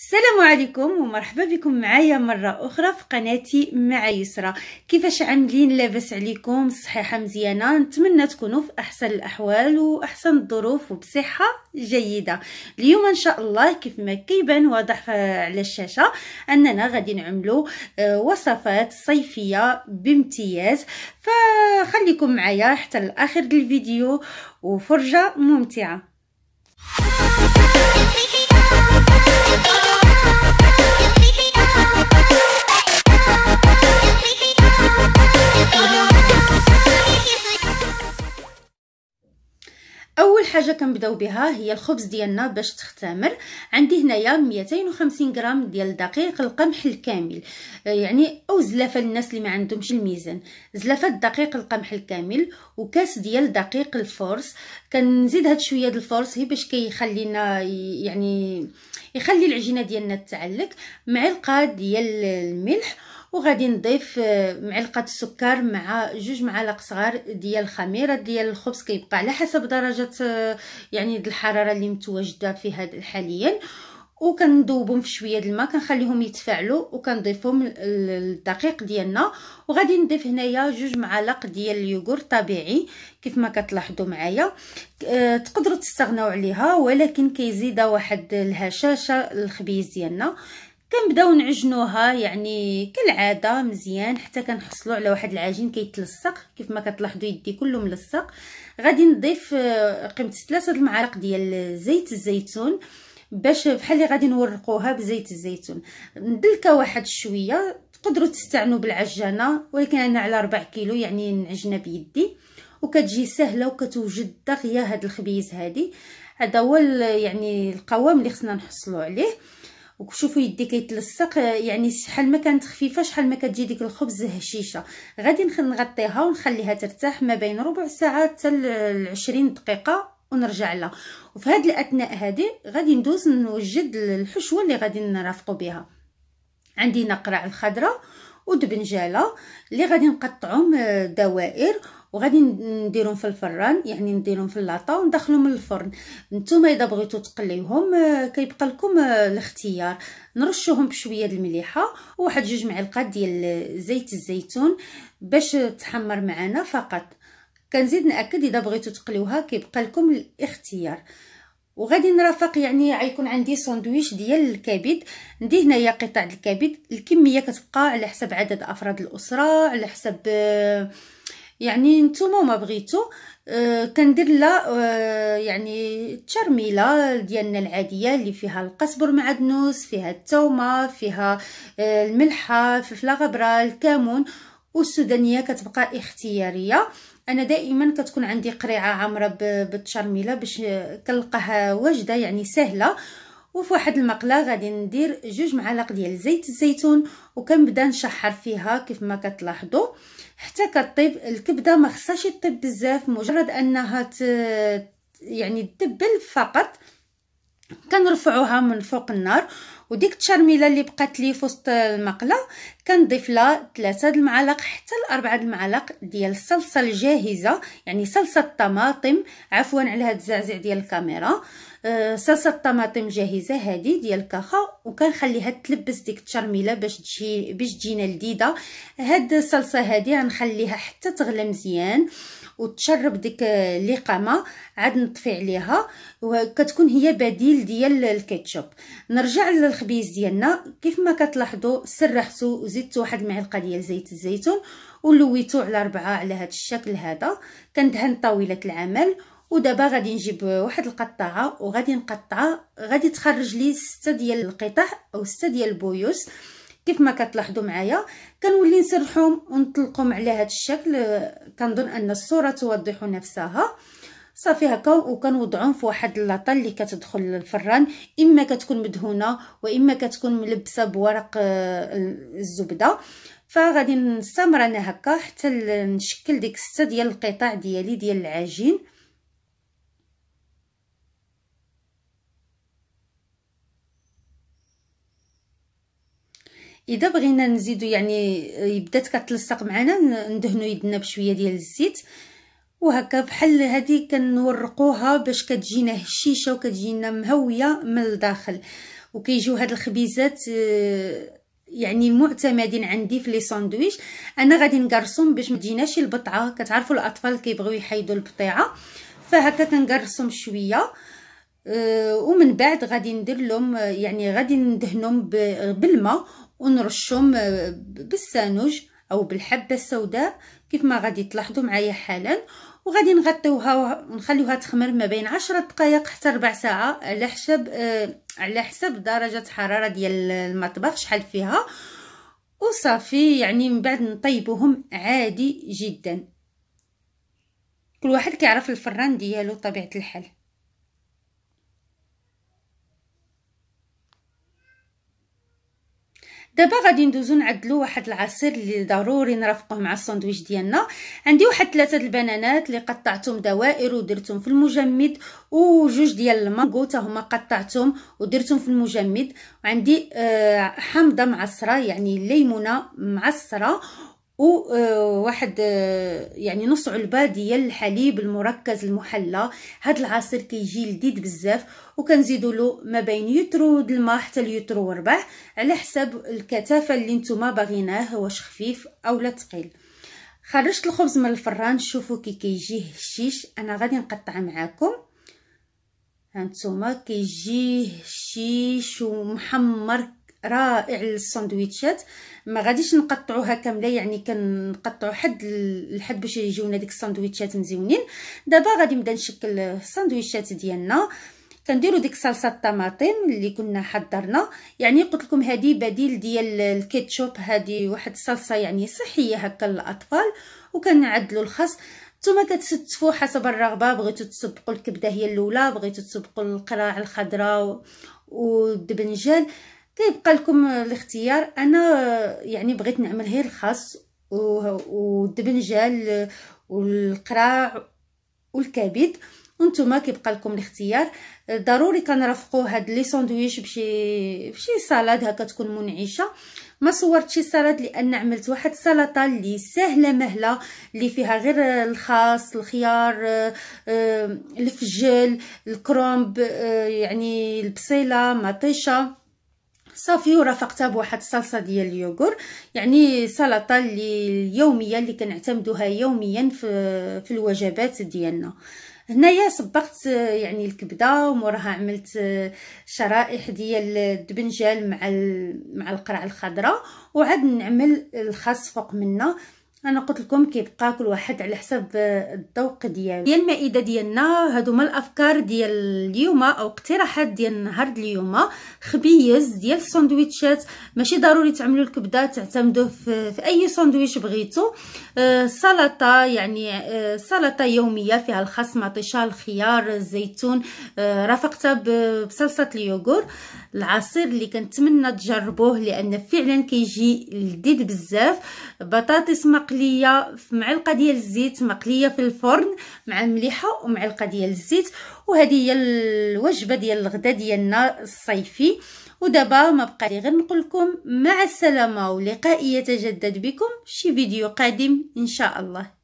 السلام عليكم ومرحبا بكم معايا مرة أخرى في قناتي مع يسرى كيفاش عاملين لاباس عليكم صحيحة مزيانة نتمنى تكونوا في أحسن الأحوال وأحسن الظروف وبصحة جيدة اليوم إن شاء الله كيف ما كيبان واضح على الشاشة أننا غادي نعملوا آه، وصفات صيفية بامتياز فخليكم معايا حتى لآخر الفيديو وفرجة ممتعة غنبداو بها هي الخبز ديالنا باش تختمر عندي هنايا 250 غرام ديال الدقيق القمح الكامل آه، يعني او زلافه للناس اللي ما عندهمش الميزان زلافه الدقيق القمح الكامل وكاس ديال دقيق الفورس كنزيد هاد شويه ديال الفورس هي باش كيخلينا يعني يخلي العجينه ديالنا تعلق معلقه ديال الملح وغادي نضيف آه، معلقه السكر مع جوج معالق صغار ديال الخميره ديال الخبز كيبقى على حسب درجه آه، يعني الحراره اللي متواجده فيها حاليا وكنذوبهم في شويه د الماء كنخليهم يتفاعلوا وكنضيفهم الدقيق ديالنا وغادي نضيف هنايا جوج معالق ديال اليوغورت طبيعي كيف ما كتلاحظوا معايا أه تقدروا تستغناو عليها ولكن كيزيد واحد الهشاشه الخبيز ديالنا كنبداو نعجنوها يعني كالعاده مزيان حتى كنحصلوا على واحد العجين كيتلصق كيف ما كتلاحظوا يدي كله ملصق غادي نضيف آه، قيمه ثلاثه المعالق ديال زيت الزيتون باش بحال اللي غادي نورقوها بزيت الزيتون ندلك واحد شويه تقدروا تستعنوا بالعجانه ولكن انا على 4 كيلو يعني نعجنها بيدي وكتجي سهله وكتوجد دغيا هاد الخبيز هادي هذا هو يعني القوام اللي خصنا نحصلوا عليه وشوفوا يدي كيتلصق يعني شحال ما كانت خفيفه شحال ما كتجي ديك الخبز هشيشه غادي نغطيها ونخليها ترتاح ما بين ربع ساعه حتى 20 دقيقه ونرجع لها وفي هذه الاثناء هذه غادي ندوز نوجد الحشوه اللي غادي نرافقوا بها عندي نقرع الخضره ودبنجاله اللي غادي نقطعهم آه، دوائر وغادي نديرهم في الفران يعني نديرهم في اللاطا وندخلهم الفرن نتوما اذا بغيتو تقليوهم آه، كيبقى لكم آه، الاختيار نرشوهم بشويه د المليحه وواحد جوج معلقات ديال زيت الزيتون باش تحمر معنا فقط كنزيد ناكد اذا بغيتو تقليوها كيبقى لكم الاختيار وغادي نرافق يعني غيكون عندي ساندويش ديال الكبد ندي هنايا قطع الكبد الكميه كتبقى على حسب عدد افراد الاسره على حسب آه يعني نتوما ما بغيتو أه كندير لا أه يعني الترميله ديالنا العاديه اللي فيها القزبر معدنوس فيها التومه فيها أه، الملحه الفلفله غبره الكمون والسودانيه كتبقى اختياريه انا دائما كتكون عندي قريعه عامره بالتشرميله باش كنلقاها واجده يعني سهله وفي واحد المقله غادي ندير جوج معالق ديال زيت الزيتون وكنبدا نشحر فيها كيف ما كتلاحظوا حتى كطيب الكبده ما خصهاش طيب بزاف مجرد انها ت... يعني تدبل فقط كنرفعوها من فوق النار وديك التشرميله اللي بقات لي في وسط المقله كنضيف لها د المعالق حتى الأربعة د المعالق ديال الصلصه الجاهزه يعني صلصه الطماطم عفوا على هاد الزعزع ديال الكاميرا أه صلصه الطماطم جاهزه هذه ديال كخا وكنخليها تلبس ديك التشرميله باش تجي باش تجينا لذيذه هاد الصلصه هذه غنخليها حتى تغلى مزيان وتشرب ديك آه، اللقامه عاد نطفي عليها وكتكون هي بديل ديال الكاتشب نرجع لل التخبيز ديالنا كيف ما كتلاحظوا سرحتو وزدت واحد المعلقه ديال زيت الزيتون ولويتو على ربعة على هذا الشكل هذا كندهن طاوله العمل ودابا غادي نجيب واحد القطاعه وغادي نقطعها غادي تخرج لي ستة ديال القطع او ستة ديال البويوس كيف ما كتلاحظوا معايا كنولي نسرحهم ونطلقهم على هذا الشكل كنظن ان الصوره توضح نفسها صافي هكا وكنوضعهم في واحد لاطه اللي كتدخل للفران اما كتكون مدهونه واما كتكون ملبسه بورق آه، الزبده فغادي نستمر انا هكا حتى نشكل ديك سته ديال القطع ديالي ديال العجين اذا بغينا نزيدو يعني آه، بدات كتلصق معنا ندهنو يدنا بشويه ديال الزيت وهكا بحال هذه كنورقوها باش كتجينا هشيشه وكتجينا مهويه من الداخل وكيجيو هاد الخبيزات آه، يعني معتمدين عندي في لي ساندويتش انا غادي نقرصهم باش ما تجيناش البطعه كتعرفوا الاطفال كيبغيو يحيدوا البطيعه فهكا كنقرصهم شويه آه، ومن بعد غادي ندير لهم آه، يعني غادي ندهنهم بالماء ونرشهم بالسانوج او بالحبه السوداء كيف ما غادي تلاحظوا معايا حالا وغادي نغطيوها ونخليوها تخمر ما بين عشرة دقائق حتى ربع ساعه على حسب آه على حسب درجه حراره ديال المطبخ شحال فيها وصافي يعني من بعد نطيبوهم عادي جدا كل واحد كيعرف الفران ديالو طبيعه الحال دابا غادي ندوزو نعدلو واحد العصير اللي ضروري نرافقوه مع الساندويتش ديالنا عندي واحد ثلاثه البنانات اللي قطعتهم دوائر ودرتهم في المجمد وجوج ديال المانغو حتى هما قطعتهم ودرتهم في المجمد وعندي آه حامضه معصره يعني ليمونه معصره وواحد آه، آه، يعني نص علبه ديال الحليب المركز المحلى هاد العصير كيجي لذيذ بزاف وكنزيدوا له ما بين يترو د الماء حتى ليترو وربع على حسب الكثافه اللي نتوما باغيناه واش خفيف اولا ثقيل خرجت الخبز من الفران شوفوا كي كيجي هشيش انا غادي نقطع معاكم هانتوما كيجي هشيش ومحمر رائع للساندويتشات ما غاديش نقطعوها كامله يعني كنقطعوا حد الحد باش يجيونا ديك الساندويتشات مزيونين دابا غادي نبدا نشكل الساندويتشات ديالنا كنديروا ديك صلصه الطماطم اللي كنا حضرنا يعني قلت لكم هذه بديل ديال الكيتشوب هذه واحد الصلصه يعني صحيه هكا للاطفال وكنعدلوا الخس نتوما كتستفوا حسب الرغبه بغيتو تسبقوا الكبده هي الاولى بغيتو تسبقوا القراع الخضراء والدبنجال كيبقى لكم الاختيار انا آه، يعني بغيت نعمل غير الخاص والدبنجال والقراع والكبد وانتم كيبقى لكم الاختيار ضروري كنرافقوا هاد لي ساندويش بشي بشي سلطه هكا تكون منعشه ما صورتش السلطة لان عملت واحد السلطه اللي سهله مهله اللي فيها غير الخاص الخيار آه، آه، الفجل الكرومب يعني البصيله مطيشه صافي ورافقتها بواحد الصلصه ديال اليوغور يعني سلطه اللي اليوميه اللي كنعتمدوها يوميا في في الوجبات ديالنا هنايا صبغت يعني الكبده وموراها عملت شرائح ديال الدبنجال مع مع القرع الخضراء وعاد نعمل الخاص فوق منها انا قلت لكم كيبقى كل واحد على حسب الذوق ديالو هي المائده ديالنا هادو هما الافكار ديال اليوم او اقتراحات ديال نهار اليوم خبيز ديال الساندويتشات ماشي ضروري تعملوا الكبده تعتمدوه في, في اي ساندويتش بغيتو آه سلطه يعني آه سلطه يوميه فيها الخس مطيشه الخيار الزيتون آه رافقتها بصلصه اليوغور العصير اللي كنتمنى تجربوه لان فعلا كيجي لذيذ بزاف بطاطس مقليه في معلقه ديال الزيت مقليه في الفرن مع المليحه ومعلقه ديال الزيت وهذه هي الوجبه ديال الغداء ديالنا الصيفي ودابا ما بقى لي غير نقول لكم مع السلامه ولقائي يتجدد بكم شي فيديو قادم ان شاء الله